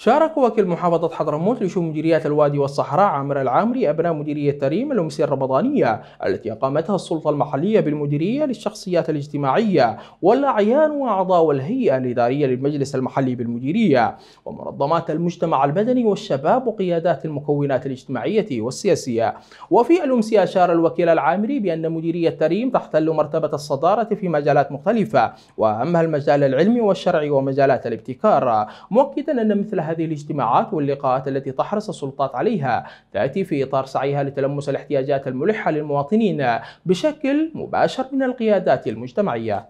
شارك وكيل محافظة حضرموت لشؤون مديريات الوادي والصحراء عامر العامري أبناء مديرية تريم الأمسية الرمضانية التي أقامتها السلطة المحلية بالمديرية للشخصيات الاجتماعية والأعيان وأعضاء الهيئة الإدارية للمجلس المحلي بالمديرية ومنظمات المجتمع المدني والشباب وقيادات المكونات الاجتماعية والسياسية وفي الأمسية أشار الوكيل العامري بأن مديرية تريم تحتل مرتبة الصدارة في مجالات مختلفة وأهمها المجال العلمي والشرعي ومجالات الابتكار مؤكدا أن مثل هذه الاجتماعات واللقاءات التي تحرص السلطات عليها تأتي في إطار سعيها لتلمس الاحتياجات الملحة للمواطنين بشكل مباشر من القيادات المجتمعية.